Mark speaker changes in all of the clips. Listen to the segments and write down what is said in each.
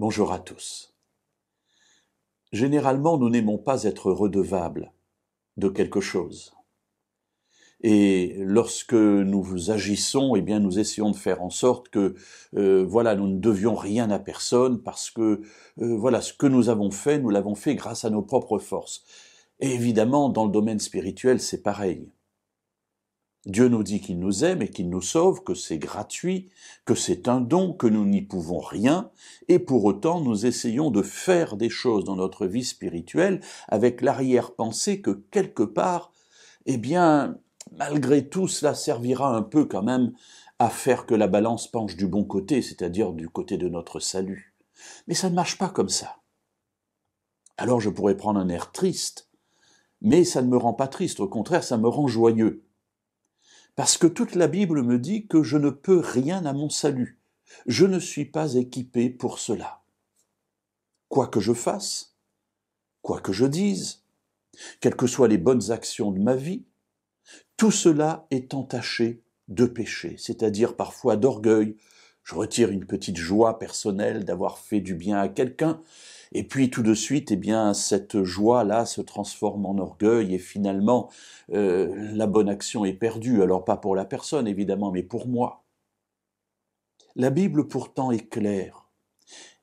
Speaker 1: Bonjour à tous. Généralement, nous n'aimons pas être redevables de quelque chose. Et lorsque nous agissons, eh bien, nous essayons de faire en sorte que, euh, voilà, nous ne devions rien à personne parce que, euh, voilà, ce que nous avons fait, nous l'avons fait grâce à nos propres forces. Et évidemment, dans le domaine spirituel, c'est pareil. Dieu nous dit qu'il nous aime et qu'il nous sauve, que c'est gratuit, que c'est un don, que nous n'y pouvons rien, et pour autant nous essayons de faire des choses dans notre vie spirituelle avec l'arrière-pensée que quelque part, eh bien, malgré tout, cela servira un peu quand même à faire que la balance penche du bon côté, c'est-à-dire du côté de notre salut. Mais ça ne marche pas comme ça. Alors je pourrais prendre un air triste, mais ça ne me rend pas triste, au contraire, ça me rend joyeux. Parce que toute la Bible me dit que je ne peux rien à mon salut. Je ne suis pas équipé pour cela. Quoi que je fasse, quoi que je dise, quelles que soient les bonnes actions de ma vie, tout cela est entaché de péché, c'est-à-dire parfois d'orgueil. Je retire une petite joie personnelle d'avoir fait du bien à quelqu'un, et puis tout de suite, eh bien, cette joie-là se transforme en orgueil et finalement, euh, la bonne action est perdue. Alors pas pour la personne, évidemment, mais pour moi. La Bible pourtant est claire.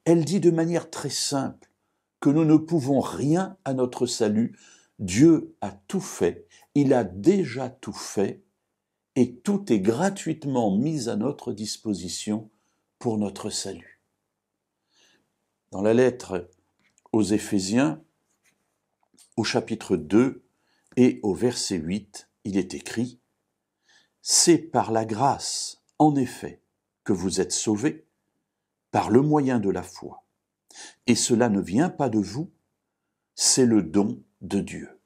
Speaker 1: Elle dit de manière très simple que nous ne pouvons rien à notre salut. Dieu a tout fait, il a déjà tout fait, et tout est gratuitement mis à notre disposition pour notre salut. Dans la lettre aux Éphésiens au chapitre 2 et au verset 8, il est écrit C'est par la grâce, en effet, que vous êtes sauvés, par le moyen de la foi. Et cela ne vient pas de vous, c'est le don de Dieu.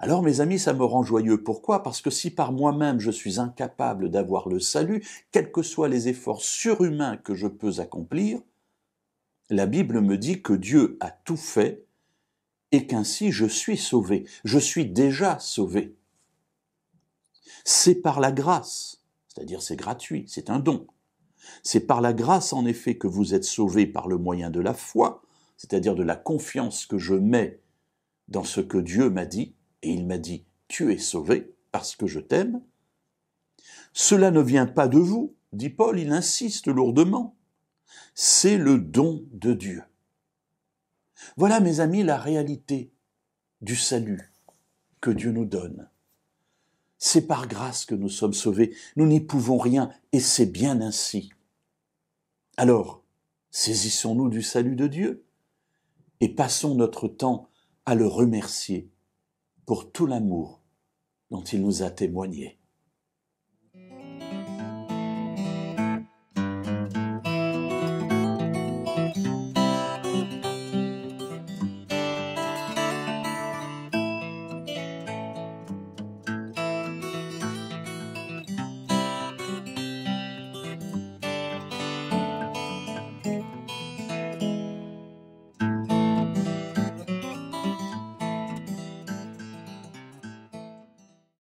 Speaker 1: Alors mes amis, ça me rend joyeux. Pourquoi Parce que si par moi-même je suis incapable d'avoir le salut, quels que soient les efforts surhumains que je peux accomplir, la Bible me dit que Dieu a tout fait et qu'ainsi je suis sauvé, je suis déjà sauvé. C'est par la grâce, c'est-à-dire c'est gratuit, c'est un don. C'est par la grâce en effet que vous êtes sauvés par le moyen de la foi, c'est-à-dire de la confiance que je mets dans ce que Dieu m'a dit, et il m'a dit, tu es sauvé parce que je t'aime. Cela ne vient pas de vous, dit Paul, il insiste lourdement c'est le don de Dieu. Voilà, mes amis, la réalité du salut que Dieu nous donne. C'est par grâce que nous sommes sauvés, nous n'y pouvons rien, et c'est bien ainsi. Alors, saisissons-nous du salut de Dieu, et passons notre temps à le remercier pour tout l'amour dont il nous a témoigné.